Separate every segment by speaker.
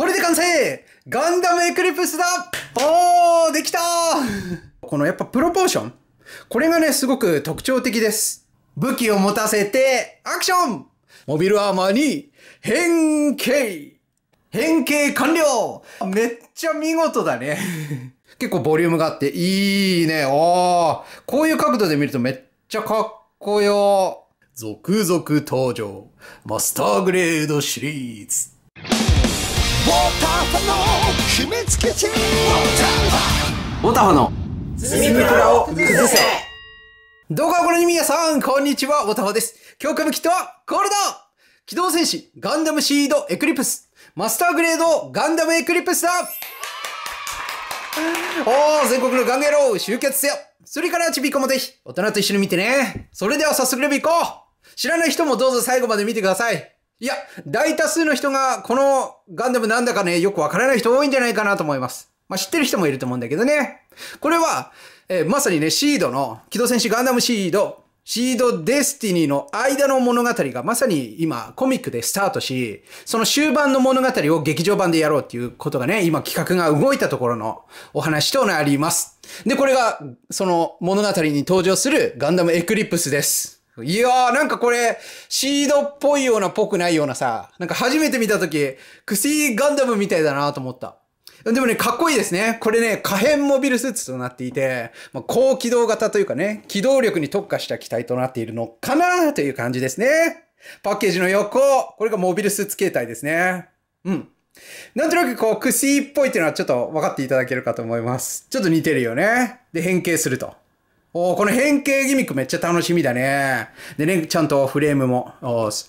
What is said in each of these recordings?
Speaker 1: これで完成ガンダムエクリプスだおーできたこのやっぱプロポーションこれがね、すごく特徴的です。武器を持たせて、アクションモビルアーマーに変形変形完了めっちゃ見事だね。結構ボリュームがあって、いいね。おー。こういう角度で見るとめっちゃかっこよ。続々登場。マスターグレードシリーズ。ーターファの秘密基地ウォーターファウォーターファの積みプラを崩せどうかご覧の皆さん、こんにちは、ウォーターファです。今日歌キッとは、ゴールド機動戦士、ガンダムシードエクリプス、マスターグレード、ガンダムエクリプスだおー、全国のガンゲロー、集結せよそれからちびっこもぜひ、大人と一緒に見てね。それでは早速レビュー行こう知らない人もどうぞ最後まで見てください。いや、大多数の人がこのガンダムなんだかね、よくわからない人多いんじゃないかなと思います。まあ、知ってる人もいると思うんだけどね。これは、えー、まさにね、シードの、機動戦士ガンダムシード、シードデスティニーの間の物語がまさに今コミックでスタートし、その終盤の物語を劇場版でやろうっていうことがね、今企画が動いたところのお話となります。で、これがその物語に登場するガンダムエクリプスです。いやー、なんかこれ、シードっぽいような、ぽくないようなさ、なんか初めて見たとき、クシーガンダムみたいだなと思った。でもね、かっこいいですね。これね、可変モビルスーツとなっていて、まあ、高機動型というかね、機動力に特化した機体となっているのかなという感じですね。パッケージの横、これがモビルスーツ形態ですね。うん。なんとなくこう、クシーっぽいっていうのはちょっと分かっていただけるかと思います。ちょっと似てるよね。で、変形すると。おこの変形ギミックめっちゃ楽しみだね。でね、ちゃんとフレームも、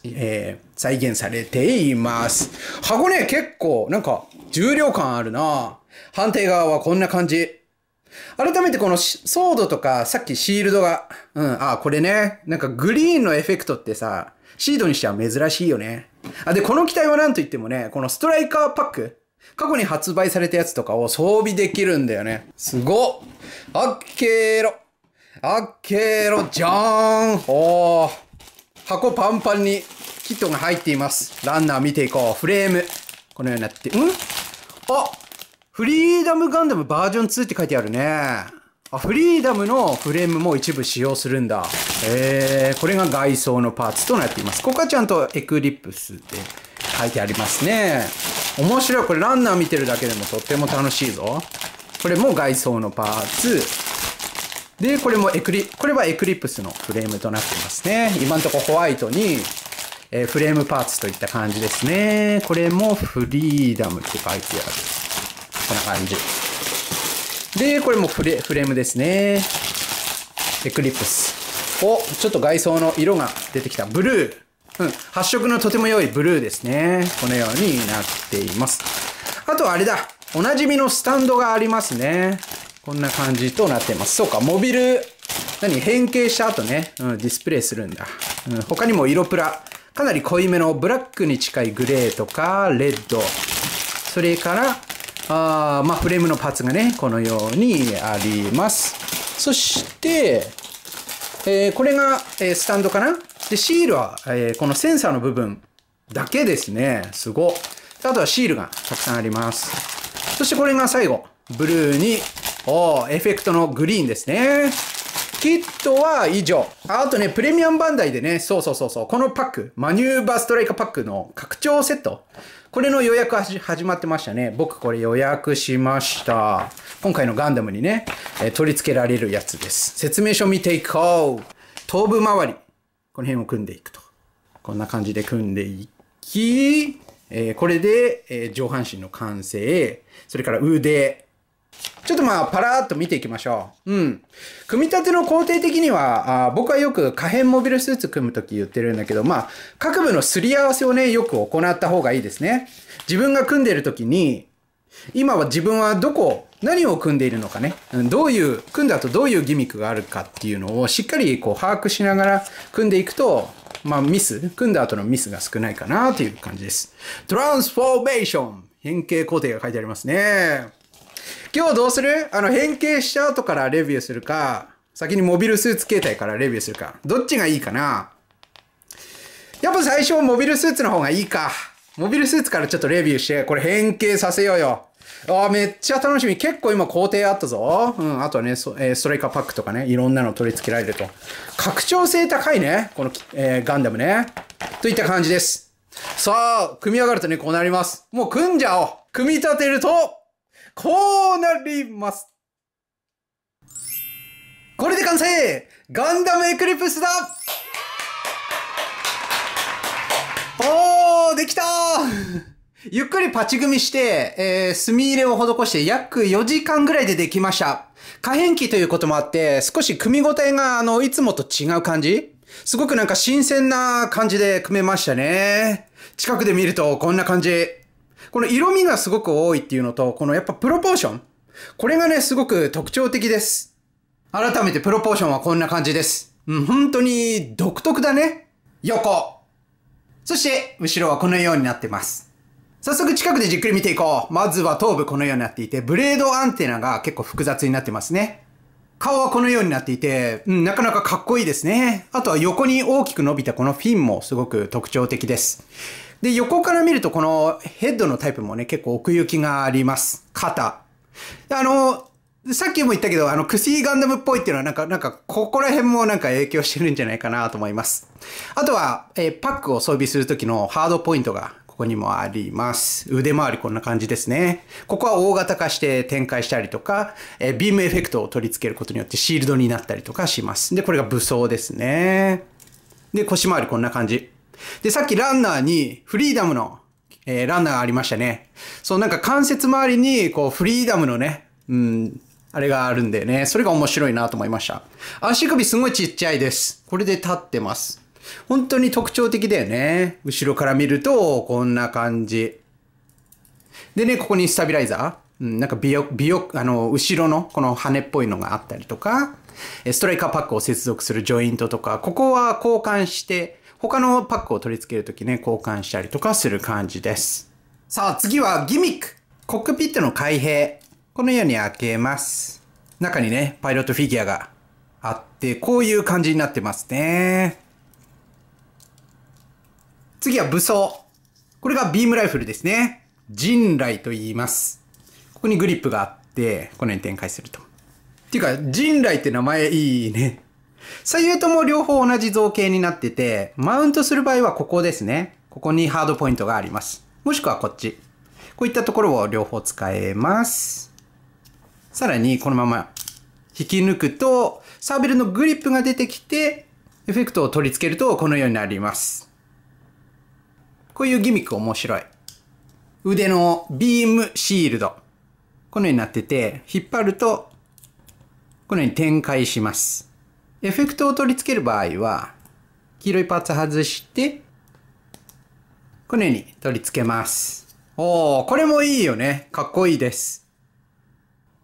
Speaker 1: えー、再現されています。箱ね、結構、なんか、重量感あるな判定側はこんな感じ。改めてこのソードとか、さっきシールドが、うん、あ、これね、なんかグリーンのエフェクトってさ、シードにしては珍しいよね。あ、で、この機体は何と言ってもね、このストライカーパック、過去に発売されたやつとかを装備できるんだよね。すごっオッケーロ。っけろじゃーんおー箱パンパンにキットが入っていますランナー見ていこうフレームこのようになってんあフリーダムガンダムバージョン2って書いてあるねあフリーダムのフレームも一部使用するんだえー、これが外装のパーツとなっていますここはちゃんとエクリプスで書いてありますね面白いこれランナー見てるだけでもとっても楽しいぞこれも外装のパーツで、これもエクリ、これはエクリプスのフレームとなってますね。今んとこホワイトに、えー、フレームパーツといった感じですね。これもフリーダムって書いてある。こんな感じ。で、これもフレフレームですね。エクリプス。お、ちょっと外装の色が出てきた。ブルー。うん。発色のとても良いブルーですね。このようになっています。あとあれだ。おなじみのスタンドがありますね。こんな感じとなってます。そうか、モビル、何変形した後ね、うん、ディスプレイするんだ。うん、他にも色プラ。かなり濃いめのブラックに近いグレーとか、レッド。それから、あまあ、フレームのパーツがね、このようにあります。そして、えー、これが、えー、スタンドかなで、シールは、えー、このセンサーの部分だけですね。すご。あとはシールがたくさんあります。そしてこれが最後。ブルーにおエフェクトのグリーンですね。キットは以上。あとね、プレミアムバンダイでね、そうそうそうそう、このパック、マニューバーストライカーパックの拡張セット。これの予約始まってましたね。僕これ予約しました。今回のガンダムにね、え取り付けられるやつです。説明書見ていこう。頭部周り。この辺を組んでいくと。こんな感じで組んでいき、えー、これで、えー、上半身の完成、それから腕、ちょっとまあ、パラーっと見ていきましょう。うん。組み立ての工程的には、あ僕はよく可変モビルスーツ組むとき言ってるんだけど、まあ、各部のすり合わせをね、よく行った方がいいですね。自分が組んでるときに、今は自分はどこ、何を組んでいるのかね、どういう、組んだ後どういうギミックがあるかっていうのをしっかりこう把握しながら組んでいくと、まあミス、組んだ後のミスが少ないかなという感じです。トランスフォーメーション変形工程が書いてありますね。今日どうするあの、変形しちゃうとからレビューするか、先にモビルスーツ形態からレビューするか。どっちがいいかなやっぱ最初モビルスーツの方がいいか。モビルスーツからちょっとレビューして、これ変形させようよ。ああ、めっちゃ楽しみ。結構今工程あったぞ。うん、あとはね、えー、ストライカーパックとかね、いろんなの取り付けられると。拡張性高いね。この、えー、ガンダムね。といった感じです。さあ、組み上がるとね、こうなります。もう組んじゃおう組み立てるとこうなりますこれで完成ガンダムエクリプスだおーできた ゆっくりパチ組みして、えー、墨入れを施して約4時間ぐらいでできました。可変機ということもあって、少し組み応えが、あの、いつもと違う感じすごくなんか新鮮な感じで組めましたね。近くで見るとこんな感じ。この色味がすごく多いっていうのと、このやっぱプロポーション。これがね、すごく特徴的です。改めてプロポーションはこんな感じです。うん、本当に独特だね。横。そして、後ろはこのようになってます。早速近くでじっくり見ていこう。まずは頭部このようになっていて、ブレードアンテナが結構複雑になってますね。顔はこのようになっていて、うん、なかなかかっこいいですね。あとは横に大きく伸びたこのフィンもすごく特徴的です。で、横から見るとこのヘッドのタイプもね、結構奥行きがあります。肩。あの、さっきも言ったけど、あの、クシーガンダムっぽいっていうのはなんか、なんか、ここら辺もなんか影響してるんじゃないかなと思います。あとは、えー、パックを装備するときのハードポイントがここにもあります。腕回りこんな感じですね。ここは大型化して展開したりとか、えー、ビームエフェクトを取り付けることによってシールドになったりとかします。で、これが武装ですね。で、腰回りこんな感じ。で、さっきランナーにフリーダムの、えー、ランナーがありましたね。そう、なんか関節周りに、こう、フリーダムのね、うん、あれがあるんでね、それが面白いなと思いました。足首すごいちっちゃいです。これで立ってます。本当に特徴的だよね。後ろから見ると、こんな感じ。でね、ここにスタビライザー。うん、なんか美容、美容、あの、後ろのこの羽っぽいのがあったりとか、ストライカーパックを接続するジョイントとか、ここは交換して、他のパックを取り付けるときね、交換したりとかする感じです。さあ、次はギミックコックピットの開閉。このように開けます。中にね、パイロットフィギュアがあって、こういう感じになってますね。次は武装。これがビームライフルですね。人雷と言います。ここにグリップがあって、このように展開すると。っていうか、人雷って名前いいね。左右とも両方同じ造形になってて、マウントする場合はここですね。ここにハードポイントがあります。もしくはこっち。こういったところを両方使えます。さらに、このまま引き抜くと、サーベルのグリップが出てきて、エフェクトを取り付けるとこのようになります。こういうギミック面白い。腕のビームシールド。このようになってて、引っ張ると、このように展開します。エフェクトを取り付ける場合は、黄色いパーツ外して、このように取り付けます。おー、これもいいよね。かっこいいです。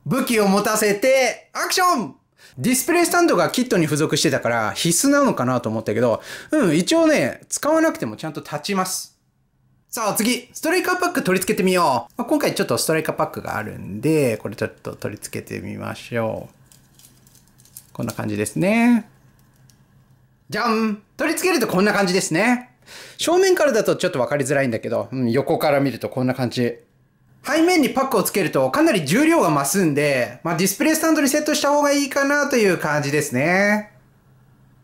Speaker 1: 武器を持たせて、アクションディスプレイスタンドがキットに付属してたから必須なのかなと思ったけど、うん、一応ね、使わなくてもちゃんと立ちます。さあ次、ストライカーパック取り付けてみよう。まあ、今回ちょっとストライカーパックがあるんで、これちょっと取り付けてみましょう。こんな感じですね。じゃん取り付けるとこんな感じですね。正面からだとちょっと分かりづらいんだけど、うん、横から見るとこんな感じ。背面にパックをつけるとかなり重量が増すんで、まあ、ディスプレイスタンドにセットした方がいいかなという感じですね。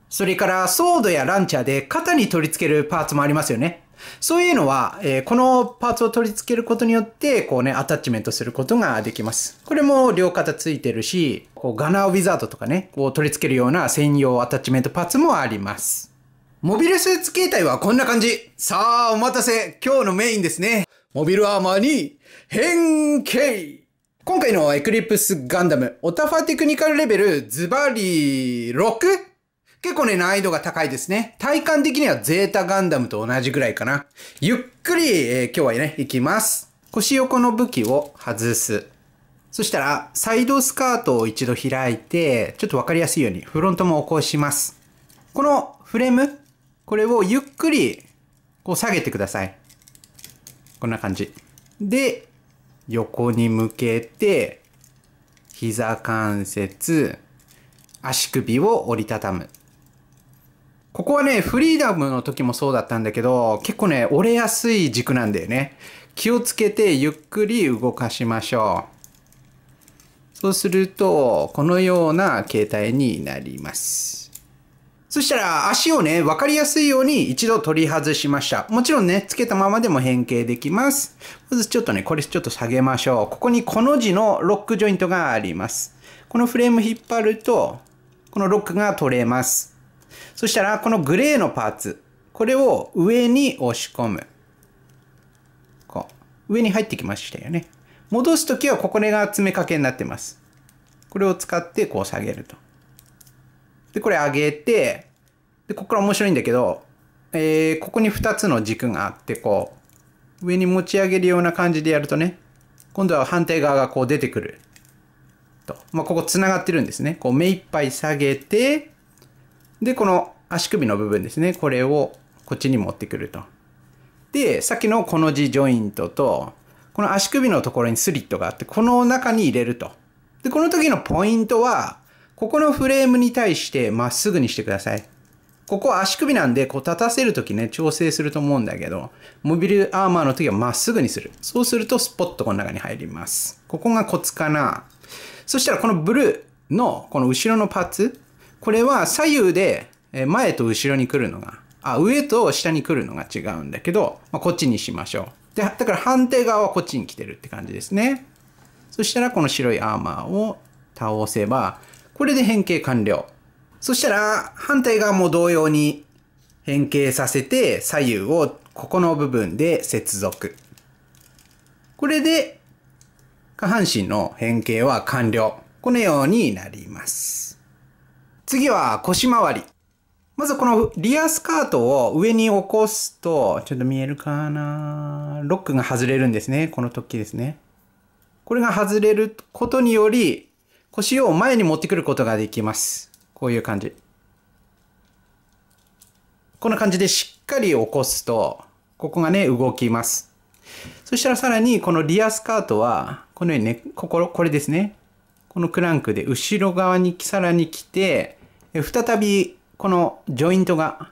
Speaker 1: それから、ソードやランチャーで肩に取り付けるパーツもありますよね。そういうのは、えー、このパーツを取り付けることによって、こうね、アタッチメントすることができます。これも両肩ついてるし、こうガナーウィザードとかね、こう取り付けるような専用アタッチメントパーツもあります。モビルスーツ形態はこんな感じ。さあ、お待たせ。今日のメインですね。モビルアーマーに変形今回のエクリプスガンダム、オタファテクニカルレベルズバリ 6? 結構ね、難易度が高いですね。体感的にはゼータガンダムと同じぐらいかな。ゆっくり、えー、今日はね、行きます。腰横の武器を外す。そしたら、サイドスカートを一度開いて、ちょっとわかりやすいようにフロントも起こします。このフレーム、これをゆっくり、こう下げてください。こんな感じ。で、横に向けて、膝関節、足首を折りたたむ。ここはね、フリーダムの時もそうだったんだけど、結構ね、折れやすい軸なんだよね。気をつけてゆっくり動かしましょう。そうすると、このような形態になります。そしたら足をね、わかりやすいように一度取り外しました。もちろんね、つけたままでも変形できます。まずちょっとね、これちょっと下げましょう。ここにこの字のロックジョイントがあります。このフレーム引っ張ると、このロックが取れます。そしたら、このグレーのパーツ、これを上に押し込む。こう。上に入ってきましたよね。戻すときは、ここが詰めかけになってます。これを使って、こう下げると。で、これ上げて、で、ここから面白いんだけど、えー、ここに2つの軸があって、こう、上に持ち上げるような感じでやるとね、今度は反対側がこう出てくる。と。まあ、ここ繋がってるんですね。こう目いっぱい下げて、で、この足首の部分ですね。これをこっちに持ってくると。で、さっきのこの字ジョイントと、この足首のところにスリットがあって、この中に入れると。で、この時のポイントは、ここのフレームに対してまっすぐにしてください。ここ足首なんで、こう立たせるときね、調整すると思うんだけど、モビルアーマーの時はまっすぐにする。そうするとスポッとこの中に入ります。ここがコツかな。そしたらこのブルーのこの後ろのパーツ、これは左右で前と後ろに来るのが、あ、上と下に来るのが違うんだけど、まあ、こっちにしましょう。で、だから反対側はこっちに来てるって感じですね。そしたらこの白いアーマーを倒せば、これで変形完了。そしたら反対側も同様に変形させて左右をここの部分で接続。これで下半身の変形は完了。このようになります。次は腰回り。まずこのリアスカートを上に起こすと、ちょっと見えるかなロックが外れるんですね。この突起ですね。これが外れることにより、腰を前に持ってくることができます。こういう感じ。こんな感じでしっかり起こすと、ここがね、動きます。そしたらさらに、このリアスカートは、このようにね、ここ、これですね。このクランクで後ろ側にさらに来て、再びこのジョイントが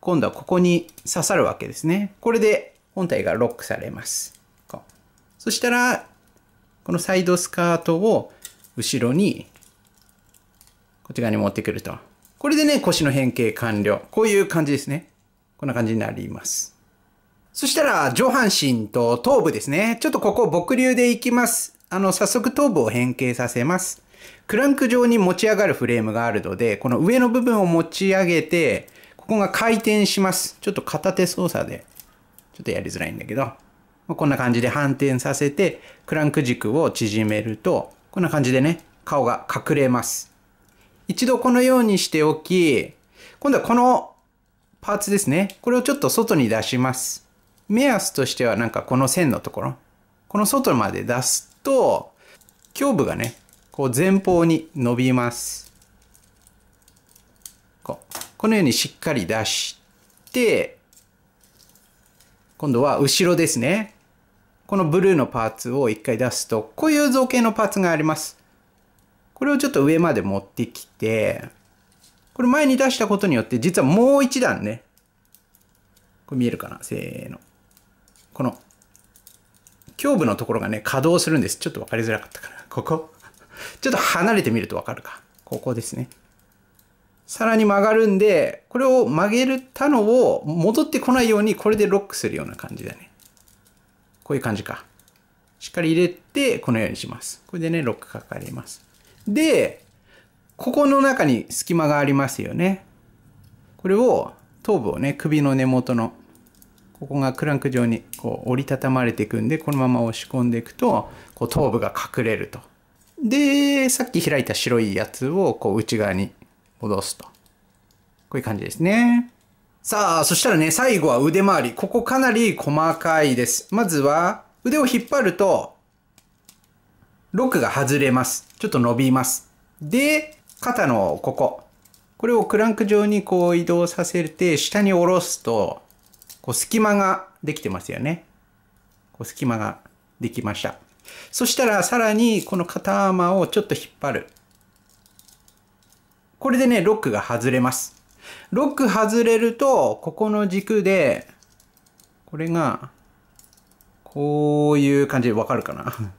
Speaker 1: 今度はここに刺さるわけですね。これで本体がロックされます。そしたら、このサイドスカートを後ろに、こっち側に持ってくると。これでね、腰の変形完了。こういう感じですね。こんな感じになります。そしたら、上半身と頭部ですね。ちょっとここ、僕流でいきます。あの、早速頭部を変形させます。クランク状に持ち上がるフレームがあるので、この上の部分を持ち上げて、ここが回転します。ちょっと片手操作で、ちょっとやりづらいんだけど、こんな感じで反転させて、クランク軸を縮めると、こんな感じでね、顔が隠れます。一度このようにしておき、今度はこのパーツですね。これをちょっと外に出します。目安としてはなんかこの線のところ。この外まで出すと、胸部がね、こう前方に伸びます。このようにしっかり出して、今度は後ろですね。このブルーのパーツを一回出すと、こういう造形のパーツがあります。これをちょっと上まで持ってきて、これ前に出したことによって、実はもう一段ね、これ見えるかなせーの。この、胸部のところがね、稼働するんです。ちょっとわかりづらかったかな。ここ。ちょっと離れてみるとわかるか。ここですね。さらに曲がるんで、これを曲げるたのを戻ってこないようにこれでロックするような感じだね。こういう感じか。しっかり入れて、このようにします。これでね、ロックかかります。で、ここの中に隙間がありますよね。これを、頭部をね、首の根元の、ここがクランク状にこう折りたたまれていくんで、このまま押し込んでいくと、こう頭部が隠れると。で、さっき開いた白いやつをこう内側に戻すと。こういう感じですね。さあ、そしたらね、最後は腕回り。ここかなり細かいです。まずは、腕を引っ張ると、ロックが外れます。ちょっと伸びます。で、肩のここ。これをクランク状にこう移動させて、下に下ろすと、こう隙間ができてますよね。こう隙間ができました。そしたらさらにこの片 a をちょっと引っ張る。これでね、ロックが外れます。ロック外れると、ここの軸で、これが、こういう感じでわかるかな。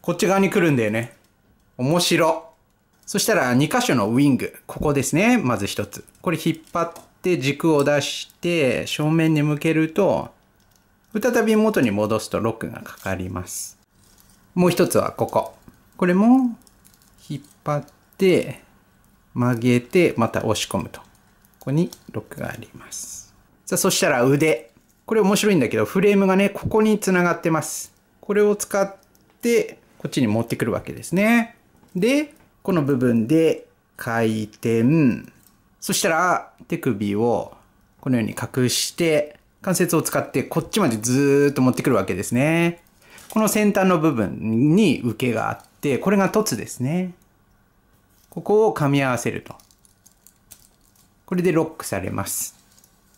Speaker 1: こっち側に来るんだよね。面白。そしたら2箇所のウィング。ここですね。まず1つ。これ引っ張って軸を出して正面に向けると、再び元に戻すとロックがかかります。もう一つはここ。これも引っ張って、曲げて、また押し込むと。ここにロックがあります。さあ、そしたら腕。これ面白いんだけど、フレームがね、ここに繋がってます。これを使って、こっちに持ってくるわけですね。で、この部分で回転。そしたら、手首をこのように隠して、関節を使ってこっちまでずーっと持ってくるわけですね。この先端の部分に受けがあって、これが凸ですね。ここを噛み合わせると。これでロックされます。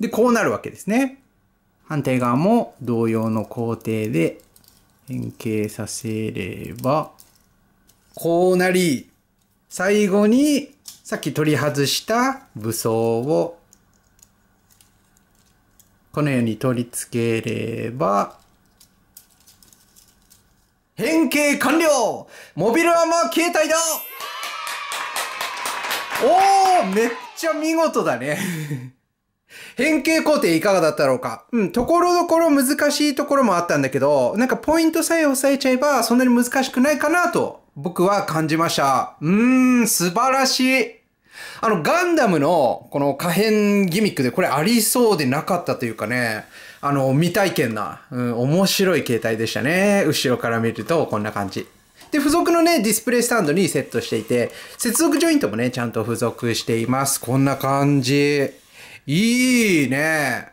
Speaker 1: で、こうなるわけですね。反対側も同様の工程で変形させれば、こうなり、最後にさっき取り外した武装をこのように取り付ければ、変形完了モビルアーマー携帯だおーめっちゃ見事だね変形工程いかがだったろうかうん、ところどころ難しいところもあったんだけど、なんかポイントさえ押さえちゃえばそんなに難しくないかなと僕は感じました。うーん、素晴らしいあの、ガンダムの、この可変ギミックで、これありそうでなかったというかね、あの、未体験な、うん、面白い形態でしたね。後ろから見ると、こんな感じ。で、付属のね、ディスプレイスタンドにセットしていて、接続ジョイントもね、ちゃんと付属しています。こんな感じ。いいね。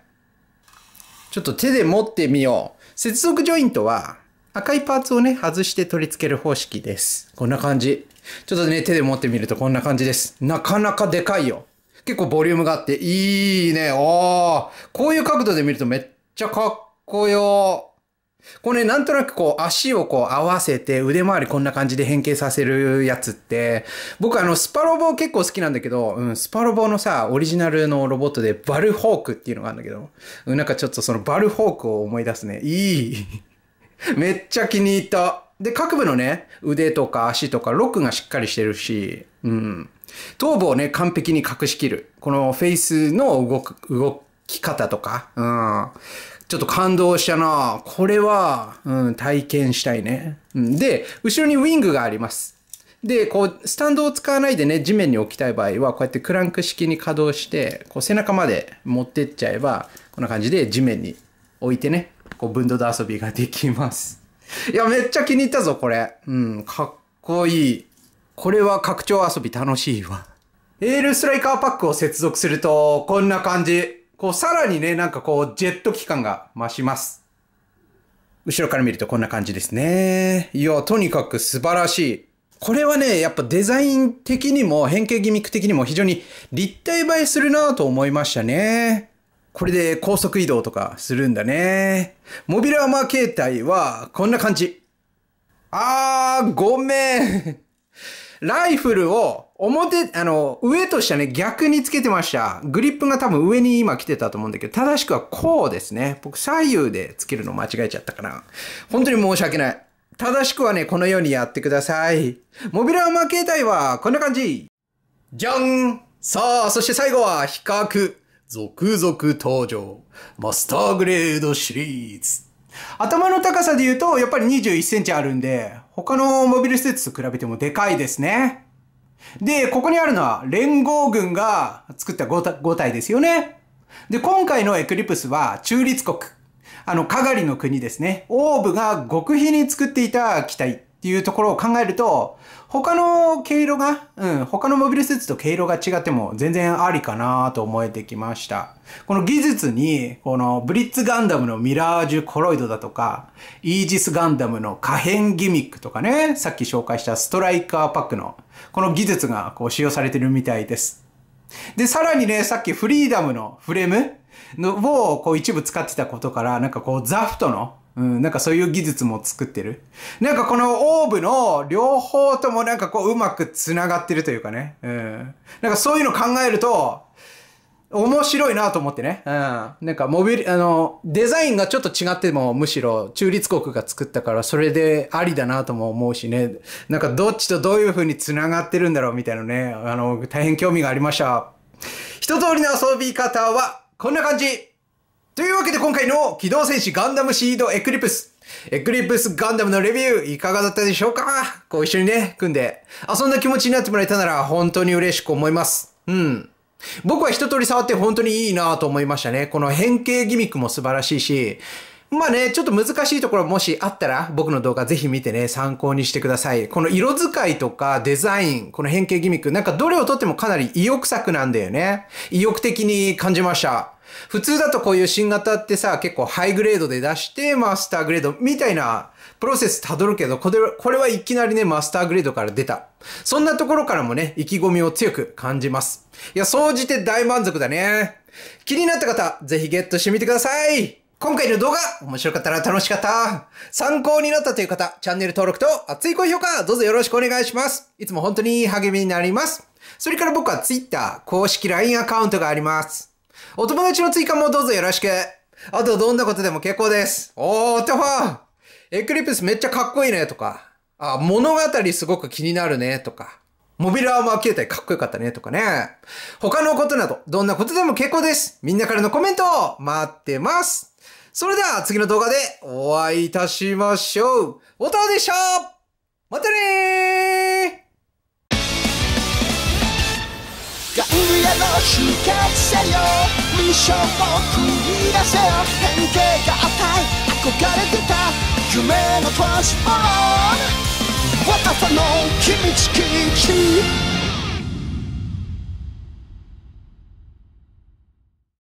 Speaker 1: ちょっと手で持ってみよう。接続ジョイントは、赤いパーツをね、外して取り付ける方式です。こんな感じ。ちょっとね、手で持ってみるとこんな感じです。なかなかでかいよ。結構ボリュームがあって、いいね。ああ、こういう角度で見るとめっちゃかっこよ。これ、ね、なんとなくこう足をこう合わせて腕周りこんな感じで変形させるやつって、僕あのスパロボ結構好きなんだけど、うん、スパロボのさ、オリジナルのロボットでバルホークっていうのがあるんだけど、うん、なんかちょっとそのバルホークを思い出すね。いい。めっちゃ気に入った。で、各部のね、腕とか足とかロックがしっかりしてるし、うん。頭部をね、完璧に隠しきる。このフェイスの動く、動き方とか、うん。ちょっと感動したなこれは、うん、体験したいね。うん、で、後ろにウィングがあります。で、こう、スタンドを使わないでね、地面に置きたい場合は、こうやってクランク式に稼働して、こう背中まで持ってっちゃえば、こんな感じで地面に置いてね、こう、分度で遊びができます。いや、めっちゃ気に入ったぞ、これ。うん、かっこいい。これは拡張遊び楽しいわ。エールストライカーパックを接続すると、こんな感じ。こう、さらにね、なんかこう、ジェット機感が増します。後ろから見るとこんな感じですね。いや、とにかく素晴らしい。これはね、やっぱデザイン的にも変形ギミック的にも非常に立体映えするなと思いましたね。これで高速移動とかするんだね。モビアーマー携帯はこんな感じ。あー、ごめん。ライフルを表、あの、上と下ね、逆につけてました。グリップが多分上に今来てたと思うんだけど、正しくはこうですね。僕左右でつけるの間違えちゃったかな。本当に申し訳ない。正しくはね、このようにやってください。モビアーマー携帯はこんな感じ。じゃんさあ、そして最後は比較。続々登場。マスターグレードシリーズ。頭の高さで言うと、やっぱり21センチあるんで、他のモビルスーツと比べてもでかいですね。で、ここにあるのは連合軍が作った 5, 5体ですよね。で、今回のエクリプスは中立国。あの、かがりの国ですね。オーブが極秘に作っていた機体。っていうところを考えると、他の毛色が、うん、他のモビルスーツと毛色が違っても全然ありかなと思えてきました。この技術に、このブリッツガンダムのミラージュコロイドだとか、イージスガンダムの可変ギミックとかね、さっき紹介したストライカーパックの、この技術がこう使用されてるみたいです。で、さらにね、さっきフリーダムのフレームのをこう一部使ってたことから、なんかこうザフトのうん、なんかそういう技術も作ってる。なんかこのオーブの両方ともなんかこううまく繋がってるというかね。うん。なんかそういうの考えると、面白いなと思ってね。うん。なんかモビル、あの、デザインがちょっと違ってもむしろ中立国が作ったからそれでありだなとも思うしね。なんかどっちとどういう風に繋がってるんだろうみたいなね。あの、大変興味がありました。一通りの遊び方はこんな感じというわけで今回の機動戦士ガンダムシードエクリプス。エクリプスガンダムのレビューいかがだったでしょうかこう一緒にね、組んで遊んだ気持ちになってもらえたなら本当に嬉しく思います。うん。僕は一通り触って本当にいいなと思いましたね。この変形ギミックも素晴らしいし、まあね、ちょっと難しいところもしあったら、僕の動画ぜひ見てね、参考にしてください。この色使いとかデザイン、この変形ギミック、なんかどれをとってもかなり意欲作なんだよね。意欲的に感じました。普通だとこういう新型ってさ、結構ハイグレードで出して、マスターグレードみたいなプロセス辿るけど、これこれはいきなりね、マスターグレードから出た。そんなところからもね、意気込みを強く感じます。いや、総じて大満足だね。気になった方、ぜひゲットしてみてください今回の動画、面白かったら楽しかった。参考になったという方、チャンネル登録と熱い高評価、どうぞよろしくお願いします。いつも本当に励みになります。それから僕は Twitter 公式 LINE アカウントがあります。お友達の追加もどうぞよろしく。あとどんなことでも結構です。おーとはエクリプスめっちゃかっこいいねとか、あ、物語すごく気になるねとか、モビルアーマー形態かっこよかったねとかね。他のことなど、どんなことでも結構です。みんなからのコメントを待ってます。それでは次の動画でお会いいたしましょう。おたでしたまたねガンのせよミッションを繰り出せよ変形が憧れてた夢のトランスフォームの